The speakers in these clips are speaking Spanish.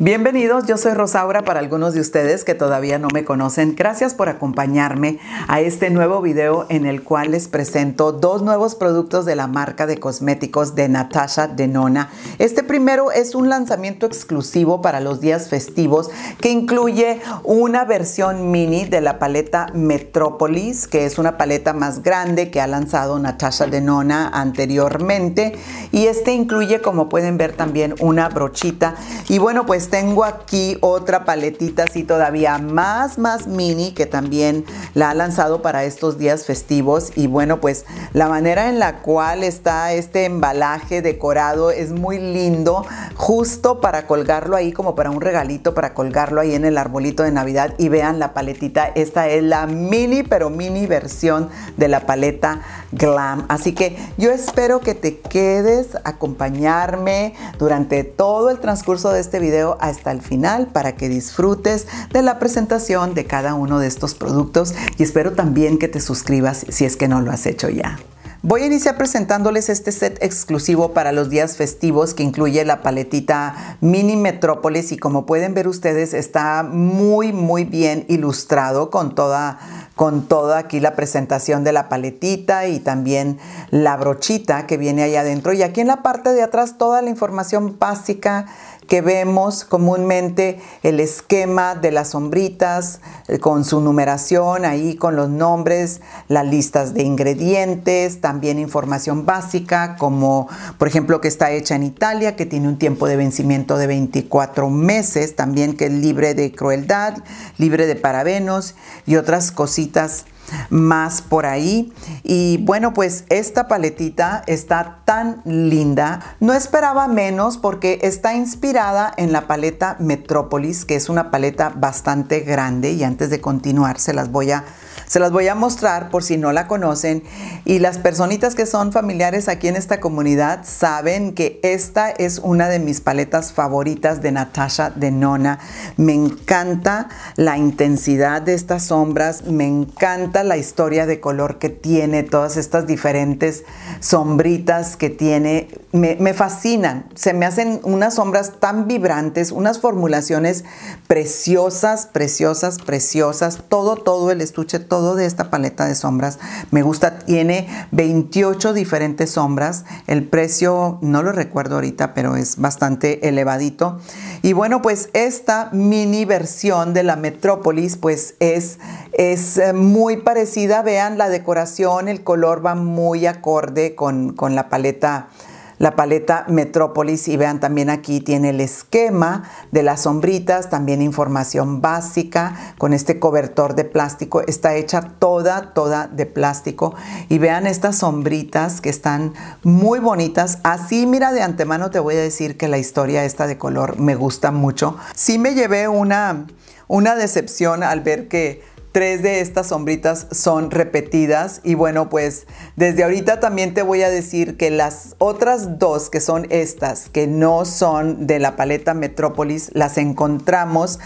Bienvenidos, yo soy Rosaura para algunos de ustedes que todavía no me conocen. Gracias por acompañarme a este nuevo video en el cual les presento dos nuevos productos de la marca de cosméticos de Natasha Denona. Este primero es un lanzamiento exclusivo para los días festivos que incluye una versión mini de la paleta Metropolis, que es una paleta más grande que ha lanzado Natasha Denona anteriormente. Y este incluye, como pueden ver, también una brochita. Y bueno, pues pues tengo aquí otra paletita así todavía más, más mini que también la ha lanzado para estos días festivos. Y bueno, pues la manera en la cual está este embalaje decorado es muy lindo, justo para colgarlo ahí como para un regalito, para colgarlo ahí en el arbolito de Navidad. Y vean la paletita, esta es la mini, pero mini versión de la paleta Glam. Así que yo espero que te quedes acompañarme durante todo el transcurso de este video hasta el final para que disfrutes de la presentación de cada uno de estos productos y espero también que te suscribas si es que no lo has hecho ya. Voy a iniciar presentándoles este set exclusivo para los días festivos que incluye la paletita Mini Metrópolis y como pueden ver ustedes está muy muy bien ilustrado con toda con toda aquí la presentación de la paletita y también la brochita que viene ahí adentro y aquí en la parte de atrás toda la información básica que vemos comúnmente el esquema de las sombritas eh, con su numeración, ahí con los nombres, las listas de ingredientes, también información básica como por ejemplo que está hecha en Italia, que tiene un tiempo de vencimiento de 24 meses, también que es libre de crueldad, libre de parabenos y otras cositas más por ahí. Y bueno, pues esta paletita está tan linda. No esperaba menos porque está inspirada en la paleta Metrópolis, que es una paleta bastante grande y antes de continuar se las voy a se las voy a mostrar por si no la conocen y las personitas que son familiares aquí en esta comunidad saben que esta es una de mis paletas favoritas de Natasha de Nona. Me encanta la intensidad de estas sombras, me encanta la historia de color que tiene, todas estas diferentes sombritas que tiene me, fascinan, se me hacen unas sombras tan vibrantes, unas formulaciones preciosas, preciosas, preciosas, todo, todo el estuche, todo de esta paleta de sombras me gusta, tiene 28 diferentes sombras, el precio no lo recuerdo ahorita, pero es bastante elevadito. Y bueno, pues esta mini versión de la Metrópolis, pues es, es eh, muy parecida, vean la decoración, el color va muy acorde con, con la paleta la paleta Metrópolis y vean también aquí tiene el esquema de las sombritas, también información básica con este cobertor de plástico. Está hecha toda, toda de plástico y vean estas sombritas que están muy bonitas. Así, mira, de antemano te voy a decir que la historia esta de color me gusta mucho. Sí me llevé una, una decepción al ver que Tres de estas sombritas son repetidas y bueno, pues desde ahorita también te voy a decir que las otras dos que son estas, que no son de la paleta Metrópolis, las encontramos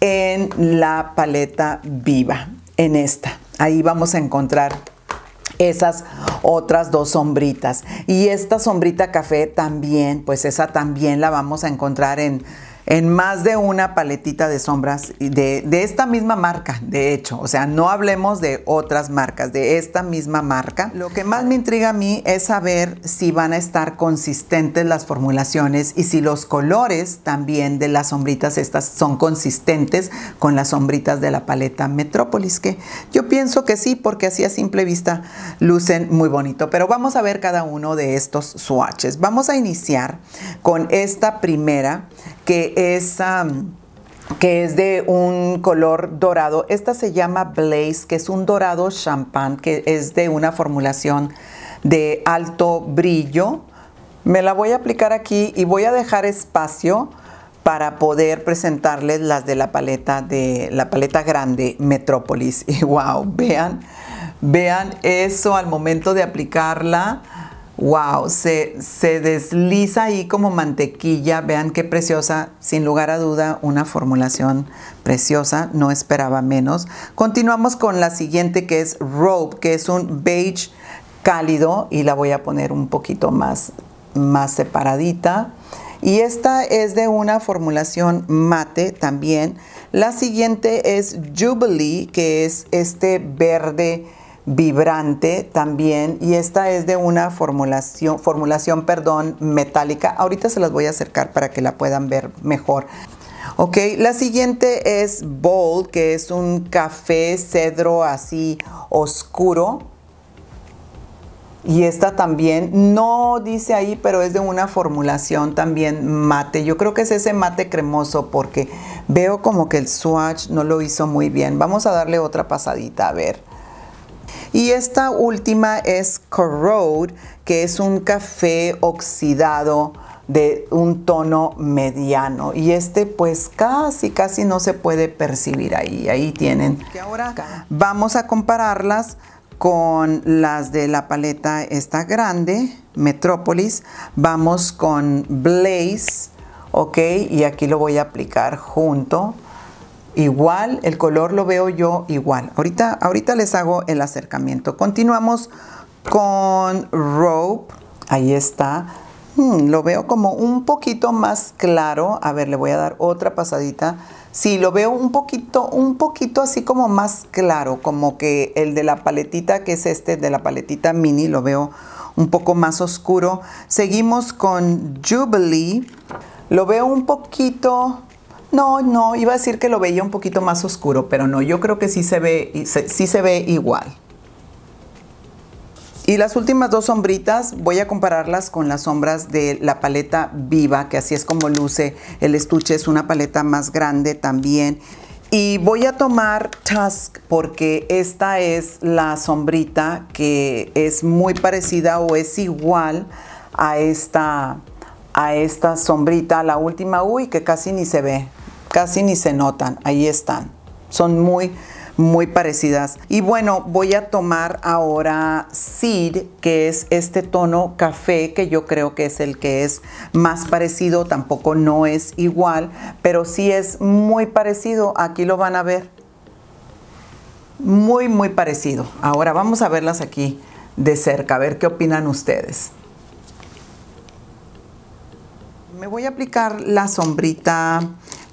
en la paleta Viva, en esta. Ahí vamos a encontrar esas otras dos sombritas. Y esta sombrita café también, pues esa también la vamos a encontrar en en más de una paletita de sombras de, de, esta misma marca, de hecho. O sea, no hablemos de otras marcas, de esta misma marca. Lo que más me intriga a mí es saber si van a estar consistentes las formulaciones y si los colores también de las sombritas estas son consistentes con las sombritas de la paleta Metrópolis, que yo pienso que sí, porque así a simple vista lucen muy bonito. Pero vamos a ver cada uno de estos swatches. Vamos a iniciar con esta primera que esa es... Mm, que es de un color dorado. Esta se llama Blaze, que es un dorado champán, que es de una formulación de alto brillo. Me la voy a aplicar aquí y voy a dejar espacio para poder presentarles las de la paleta de la paleta grande Metrópolis. Y wow, vean, vean eso al momento de aplicarla Wow, se, desliza ahí como mantequilla. Vean qué preciosa, sin lugar a duda, una formulación preciosa. No esperaba menos. Continuamos con la siguiente que es Rope, que es un beige cálido y la voy a poner un poquito más, más separadita. Y esta es de una formulación mate también. La siguiente es Jubilee, que es este verde vibrante también y esta es de una formulación, formulación perdón, metálica. Ahorita se las voy a acercar para que la puedan ver mejor. Ok, la siguiente es Bold, que es un café cedro así oscuro. Y esta también, no dice ahí, pero es de una formulación también mate. Yo creo que es ese mate cremoso porque veo como que el swatch no lo hizo muy bien. Vamos a darle otra pasadita a ver. Y esta última es Corrode, que es un café oxidado de un tono mediano y este pues casi casi no se puede percibir ahí ahí tienen ahora vamos a compararlas con las de la paleta esta grande Metropolis. vamos con Blaze ok y aquí lo voy a aplicar junto igual, el color lo veo yo igual. Ahorita, ahorita les hago el acercamiento. Continuamos con rope, ahí está. Hmm, lo veo como un poquito más claro. A ver, le voy a dar otra pasadita. Sí, lo veo un poquito, un poquito así como más claro, como que el de la paletita, que es este, de la paletita mini, lo veo un poco más oscuro. Seguimos con Jubilee. Lo veo un poquito no, no, iba a decir que lo veía un poquito más oscuro, pero no, yo creo que sí se ve, sí se ve igual. Y las últimas dos sombritas voy a compararlas con las sombras de la paleta Viva, que así es como luce el estuche, es una paleta más grande también. Y voy a tomar Tusk porque esta es la sombrita que es muy parecida o es igual a esta, a esta sombrita, la última, uy, que casi ni se ve casi ni se notan, ahí están. Son muy, muy parecidas. Y bueno, voy a tomar ahora Seed, que es este tono café, que yo creo que es el que es más parecido, tampoco no es igual, pero sí es muy parecido, aquí lo van a ver. Muy, muy parecido. Ahora vamos a verlas aquí de cerca, a ver qué opinan ustedes. Me voy a aplicar la sombrita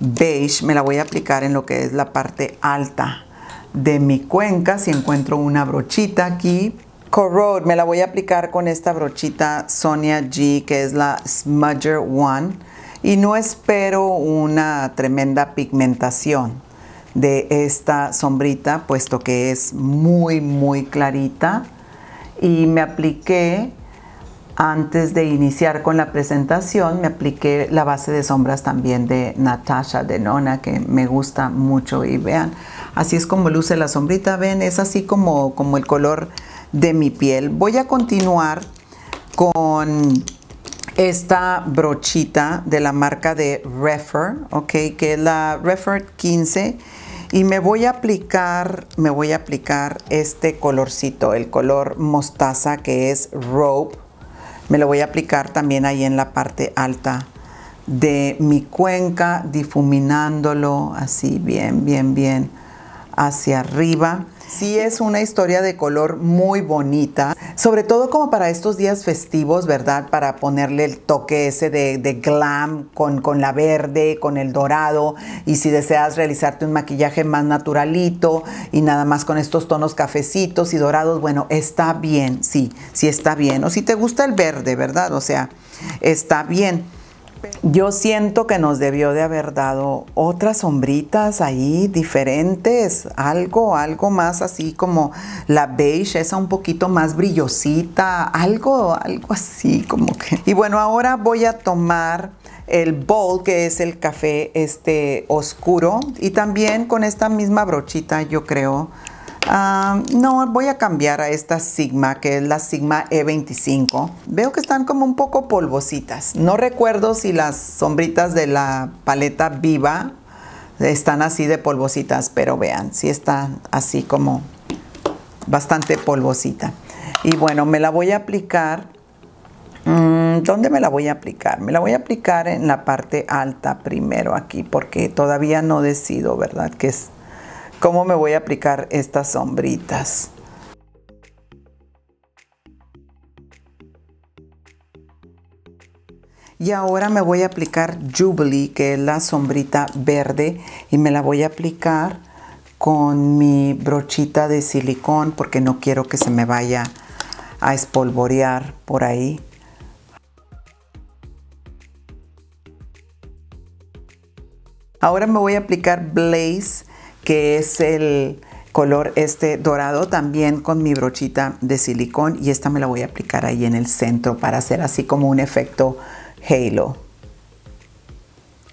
beige me la voy a aplicar en lo que es la parte alta de mi cuenca si encuentro una brochita aquí Corrode me la voy a aplicar con esta brochita Sonia G que es la Smudger One y no espero una tremenda pigmentación de esta sombrita puesto que es muy muy clarita y me apliqué antes de iniciar con la presentación, me apliqué la base de sombras también de Natasha de Nona, que me gusta mucho. Y vean, así es como luce la sombrita. Ven, es así como, como el color de mi piel. Voy a continuar con esta brochita de la marca de Refer, ok, que es la Refer 15 y me voy a aplicar me voy a aplicar este colorcito el color mostaza que es rope me lo voy a aplicar también ahí en la parte alta de mi cuenca, difuminándolo así bien, bien, bien hacia arriba. Sí es una historia de color muy bonita, sobre todo como para estos días festivos, ¿verdad? Para ponerle el toque ese de, glam con, con la verde, con el dorado, y si deseas realizarte un maquillaje más naturalito y nada más con estos tonos cafecitos y dorados, bueno, está bien, sí, sí está bien. O si te gusta el verde, ¿verdad? O sea, está bien. Yo siento que nos debió de haber dado otras sombritas ahí diferentes, algo, algo más así como la beige, esa un poquito más brillosita, algo, algo así como que. Y bueno, ahora voy a tomar el bowl que es el café este oscuro y también con esta misma brochita yo creo Ah, no, voy a cambiar a esta Sigma, que es la Sigma E25. Veo que están como un poco polvositas. No recuerdo si las sombritas de la paleta viva están así de polvositas, pero vean, sí están así como bastante polvosita. Y bueno, me la voy a aplicar. Mm, ¿Dónde me la voy a aplicar? Me la voy a aplicar en la parte alta primero aquí, porque todavía no decido, ¿verdad? Que es cómo me voy a aplicar estas sombritas. Y ahora me voy a aplicar Jubilee, que es la sombrita verde, y me la voy a aplicar con mi brochita de silicón porque no quiero que se me vaya a espolvorear por ahí. Ahora me voy a aplicar Blaze que es el color este dorado también con mi brochita de silicón y esta me la voy a aplicar ahí en el centro para hacer así como un efecto halo.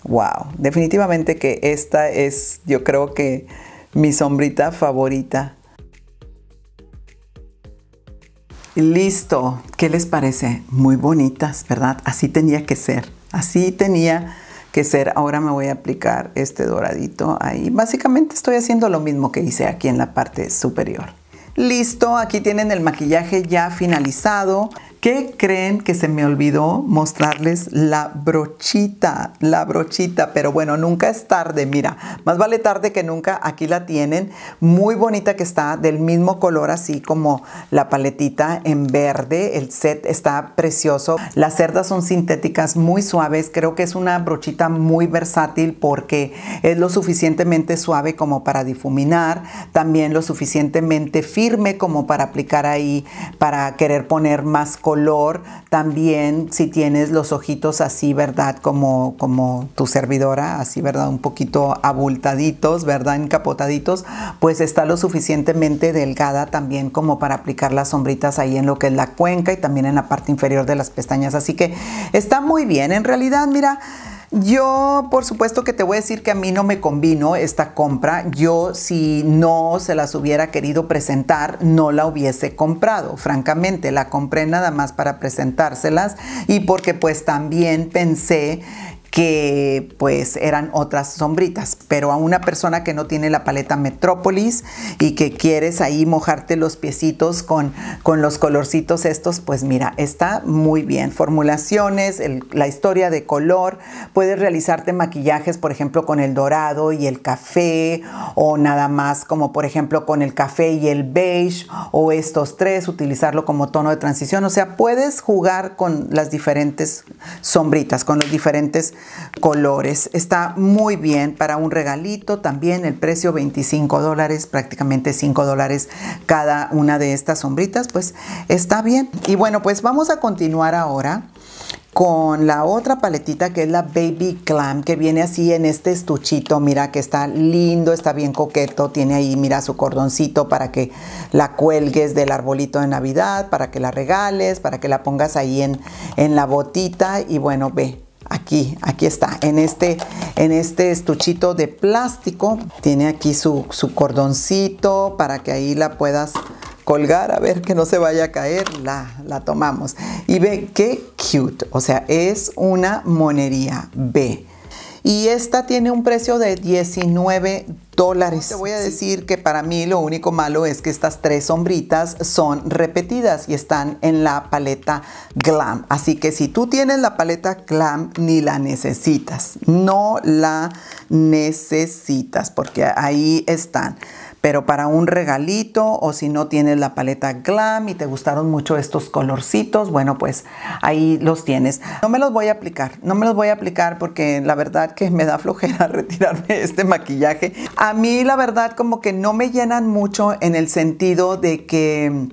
Wow, definitivamente que esta es yo creo que mi sombrita favorita. Listo, ¿qué les parece? Muy bonitas, ¿verdad? Así tenía que ser, así tenía que ser, ahora me voy a aplicar este doradito ahí. Básicamente estoy haciendo lo mismo que hice aquí en la parte superior. Listo, aquí tienen el maquillaje ya finalizado. ¿Qué creen que se me olvidó mostrarles la brochita? La brochita, pero bueno, nunca es tarde, mira, más vale tarde que nunca, aquí la tienen, muy bonita que está, del mismo color así como la paletita en verde, el set está precioso, las cerdas son sintéticas muy suaves, creo que es una brochita muy versátil porque es lo suficientemente suave como para difuminar, también lo suficientemente firme como para aplicar ahí, para querer poner más color también si tienes los ojitos así, ¿verdad? Como, como tu servidora, así, ¿verdad? Un poquito abultaditos, ¿verdad? Encapotaditos, pues está lo suficientemente delgada también como para aplicar las sombritas ahí en lo que es la cuenca y también en la parte inferior de las pestañas. Así que está muy bien. En realidad, mira, yo, por supuesto que te voy a decir que a mí no me combino esta compra. Yo, si no se las hubiera querido presentar, no la hubiese comprado. Francamente, la compré nada más para presentárselas y porque pues también pensé que pues eran otras sombritas, pero a una persona que no tiene la paleta Metrópolis y que quieres ahí mojarte los piecitos con, con los colorcitos estos, pues mira, está muy bien. Formulaciones, la historia de color, puedes realizarte maquillajes, por ejemplo, con el dorado y el café, o nada más como por ejemplo con el café y el beige, o estos tres, utilizarlo como tono de transición, o sea, puedes jugar con las diferentes sombritas, con los diferentes colores. Está muy bien para un regalito, también el precio 25 dólares, prácticamente 5 dólares cada una de estas sombritas, pues está bien. Y bueno, pues vamos a continuar ahora con la otra paletita que es la Baby clam que viene así en este estuchito, mira que está lindo, está bien coqueto, tiene ahí, mira su cordoncito para que la cuelgues del arbolito de Navidad, para que la regales, para que la pongas ahí en, en la botita y bueno, ve, Aquí, aquí está, este, en este, estuchito de plástico. Tiene aquí su, cordoncito para que ahí la puedas colgar, a ver que no se vaya a caer, la, la tomamos. Y ve qué cute, o sea, es una monería ve y esta tiene un precio de 19 dólares. Te voy a decir que para mí lo único malo es que estas tres sombritas son repetidas y están en la paleta Glam. Así que si tú tienes la paleta Glam, ni la necesitas. No la necesitas porque ahí están pero para un regalito o si no tienes la paleta glam y te gustaron mucho estos colorcitos, bueno, pues ahí los tienes. No me los voy a aplicar, no me los voy a aplicar porque la verdad que me da flojera retirarme este maquillaje. A mí la verdad como que no me llenan mucho en el sentido de que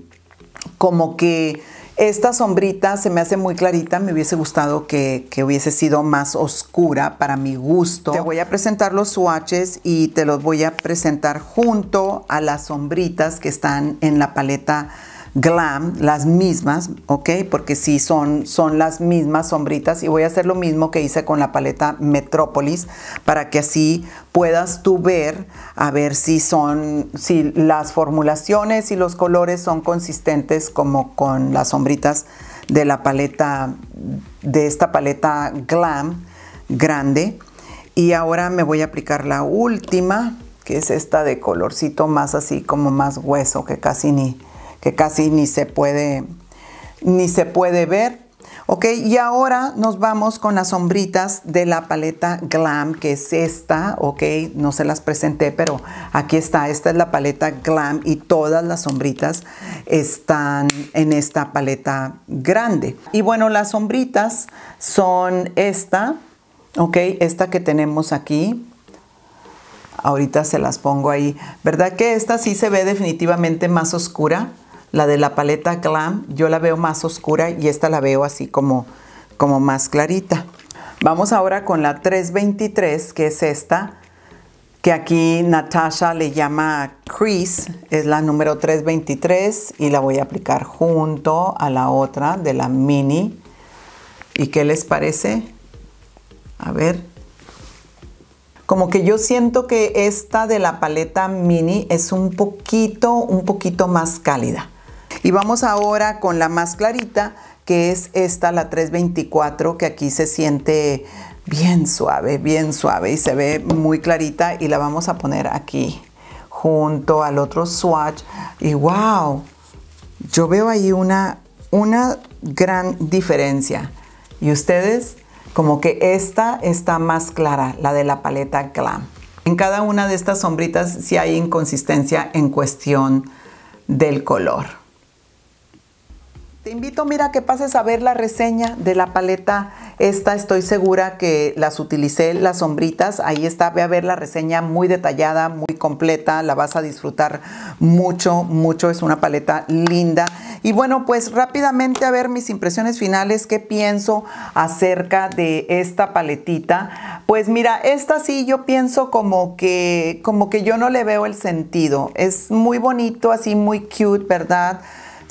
como que esta sombrita se me hace muy clarita, me hubiese gustado que, hubiese sido más oscura para mi gusto. Te voy a presentar los swatches y te los voy a presentar junto a las sombritas que están en la paleta glam, las mismas, ¿ok? Porque si son, son las mismas sombritas y voy a hacer lo mismo que hice con la paleta Metrópolis para que así puedas tú ver a ver si son, si las formulaciones y los colores son consistentes como con las sombritas de la paleta, de esta paleta glam grande. Y ahora me voy a aplicar la última, que es esta de colorcito más así como más hueso, que casi ni, que casi ni se puede, ni se puede ver. Ok, y ahora nos vamos con las sombritas de la paleta Glam, que es esta, ok, no se las presenté, pero aquí está, esta es la paleta Glam y todas las sombritas están en esta paleta grande. Y bueno, las sombritas son esta, ok, esta que tenemos aquí, ahorita se las pongo ahí, ¿verdad que esta sí se ve definitivamente más oscura? la de la paleta Glam, yo la veo más oscura y esta la veo así como, como más clarita. Vamos ahora con la 323, que es esta, que aquí Natasha le llama Crease, es la número 323 y la voy a aplicar junto a la otra de la Mini. ¿Y qué les parece? A ver. Como que yo siento que esta de la paleta Mini es un poquito, un poquito más cálida. Y vamos ahora con la más clarita, que es esta, la 324, que aquí se siente bien suave, bien suave y se ve muy clarita y la vamos a poner aquí junto al otro swatch y wow, yo veo ahí una, gran diferencia y ustedes como que esta está más clara, la de la paleta Glam. En cada una de estas sombritas sí hay inconsistencia en cuestión del color. Te invito, mira, que pases a ver la reseña de la paleta. Esta estoy segura que las utilicé, las sombritas. Ahí está, ve a ver la reseña muy detallada, muy completa. La vas a disfrutar mucho, mucho. Es una paleta linda. Y bueno, pues rápidamente a ver mis impresiones finales. ¿Qué pienso acerca de esta paletita? Pues mira, esta sí yo pienso como que, como que yo no le veo el sentido. Es muy bonito, así muy cute, ¿verdad?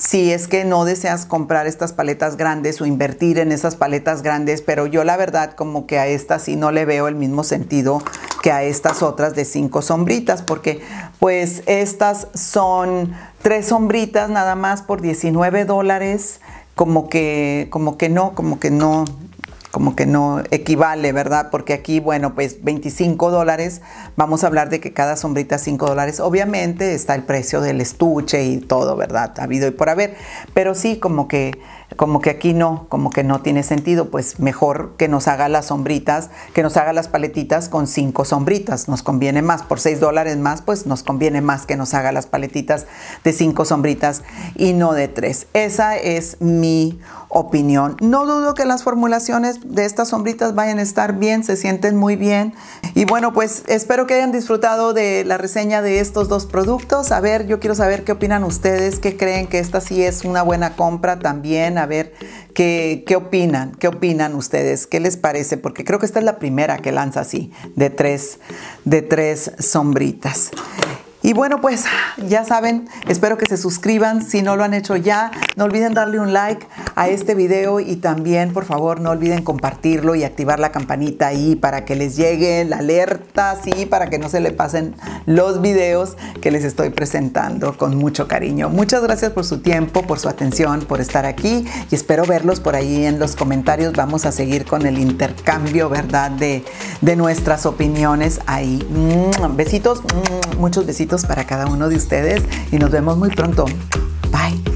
si es que no deseas comprar estas paletas grandes o invertir en esas paletas grandes, pero yo la verdad como que a estas sí no le veo el mismo sentido que a estas otras de cinco sombritas, porque pues estas son tres sombritas nada más por 19 dólares como que, como que no, como que no, como que no equivale, ¿verdad? Porque aquí, bueno, pues 25 dólares, vamos a hablar de que cada sombrita 5 dólares. Obviamente está el precio del estuche y todo, ¿verdad? Ha habido y por haber, pero sí como que como que aquí no, como que no tiene sentido, pues mejor que nos haga las sombritas, que nos haga las paletitas con cinco sombritas, nos conviene más, por seis dólares más, pues nos conviene más que nos haga las paletitas de cinco sombritas y no de tres. Esa es mi opinión. No dudo que las formulaciones de estas sombritas vayan a estar bien, se sienten muy bien. Y bueno, pues espero que hayan disfrutado de la reseña de estos dos productos. A ver, yo quiero saber qué opinan ustedes, qué creen que esta sí es una buena compra también a ver qué, qué opinan, qué opinan ustedes, qué les parece, porque creo que esta es la primera que lanza así, de tres, de tres sombritas. Y bueno, pues ya saben, espero que se suscriban si no lo han hecho ya. No olviden darle un like a este video y también por favor no olviden compartirlo y activar la campanita ahí para que les llegue la alerta, sí, para que no se le pasen los videos que les estoy presentando con mucho cariño. Muchas gracias por su tiempo, por su atención, por estar aquí y espero verlos por ahí en los comentarios. Vamos a seguir con el intercambio, ¿verdad? De, de nuestras opiniones ahí. Besitos, muchos besitos para cada uno de ustedes y nos vemos muy pronto. Bye.